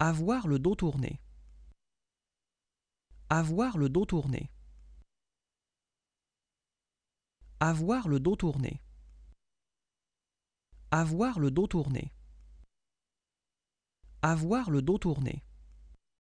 Avoir le dos tourné. Avoir le dos tourné. Avoir le dos tourné. Avoir le dos tourné. Avoir le dos tourné.